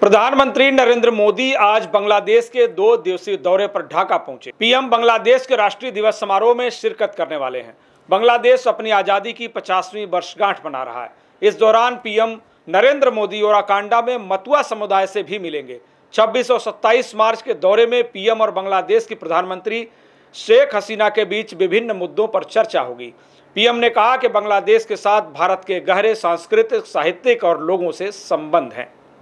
प्रधानमंत्री नरेंद्र मोदी आज बांग्लादेश के दो दिवसीय दौरे पर ढाका पहुंचे पीएम बांग्लादेश के राष्ट्रीय दिवस समारोह में शिरकत करने वाले हैं बांग्लादेश अपनी आज़ादी की पचासवीं वर्षगांठ मना रहा है इस दौरान पीएम नरेंद्र मोदी और अकांडा में मतुआ समुदाय से भी मिलेंगे 26 और 27 मार्च के दौरे में पीएम और बांग्लादेश की प्रधानमंत्री शेख हसीना के बीच विभिन्न मुद्दों पर चर्चा होगी पीएम ने कहा कि बांग्लादेश के साथ भारत के गहरे सांस्कृतिक साहित्यिक और लोगों से संबंध हैं